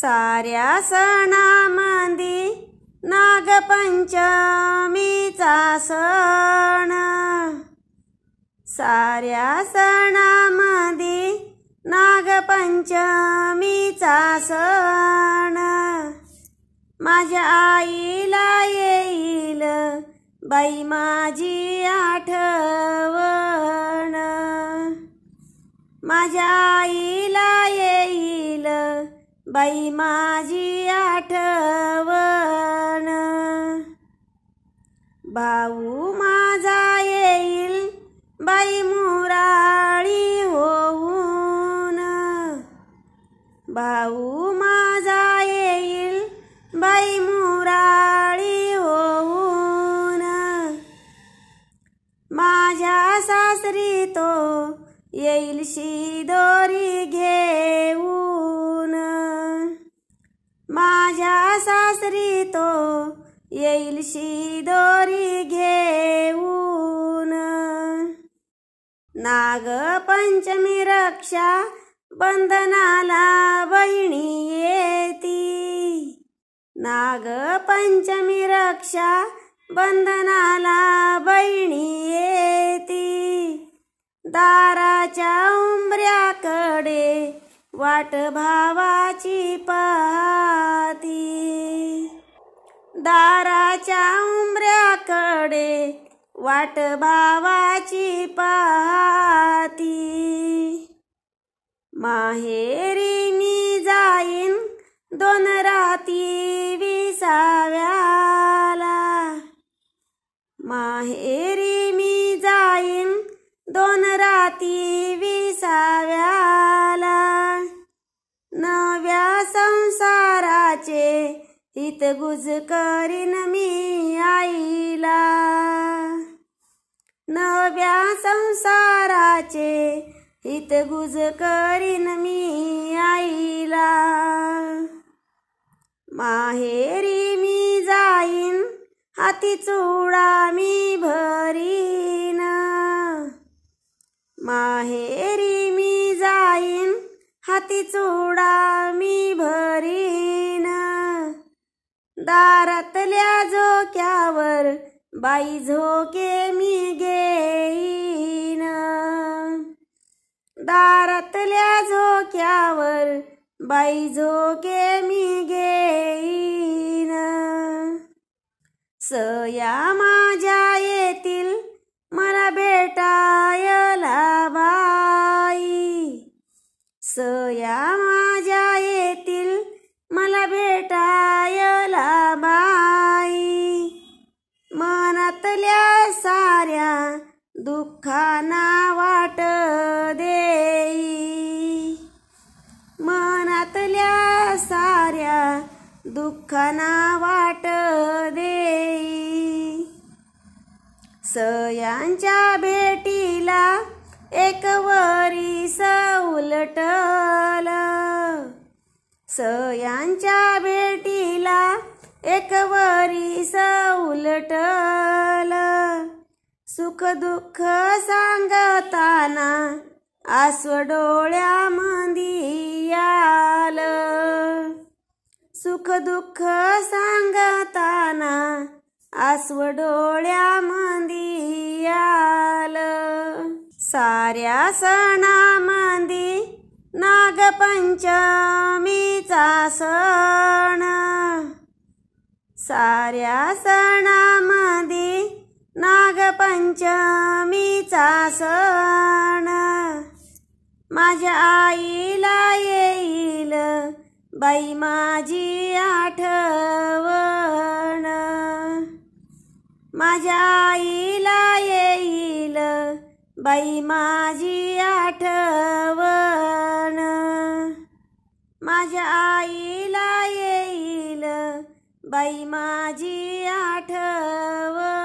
साऱ्या सणामध्ये नागपंचमीचा सण साऱ्या सणामध्ये नागपंचमीचा सण माझ्या आईला येईल बाई माझी आठवण माझ्या आईला ये बाई माझी आठवण भाऊ माझा येईल बाई मुराळी होऊन भाऊ माझा येईल बाई मुराळी होऊन माझ्या सासरी तो येईल शिदोरी घेऊ माझ्या सासरी तो येईल शी दोरी घेऊन नाग पंचमी रक्षा बंधनाला बहिणी येती नाग पंचमी रक्षा बंधनाला बहिणी येती दाराच्या उंबऱ्याकडे वाट भावाची पाहती दाराच्या उमऱ्याकडे वाट भावाची पाहती माहेरी मी जाईन दोन राती विसाव्याला माहेरी मी जाईन दोन राती वि इत गुज करीन मी आईला नव्या संसाराचे इत गुज करीन मी आईला माहेरी मी जाईन हाती चुडा मी भरीन माहेरी मी जाईन हाती चुडा मी भरीन दारातल्या झोक्यावर बाई झोके मी घेईन दारातल्या झोक्यावर बाई झोके मी घेईन सया माझ्या येतील दुःखाना वाट देई मनातल्या साऱ्या दुःखाना वाट देई सयांच्या बेटीला एक वरी सौलटल सयांच्या भेटीला एक वरी सौलटल सुख दुःख सांगताना आसव डोळ्या मंदियाल सुख दुःख सांगताना आसव डोळ्या मंदियाल साऱ्या मंदी नागपंचमीचा सण साऱ्या सणामध्ये नागपंचमीचा सण माझ्या आईला येईल बाई माझी आठवण माझ्या आईला येईल बाई माझी आठवण माझ्या आईला येईल बाई माझी आठवण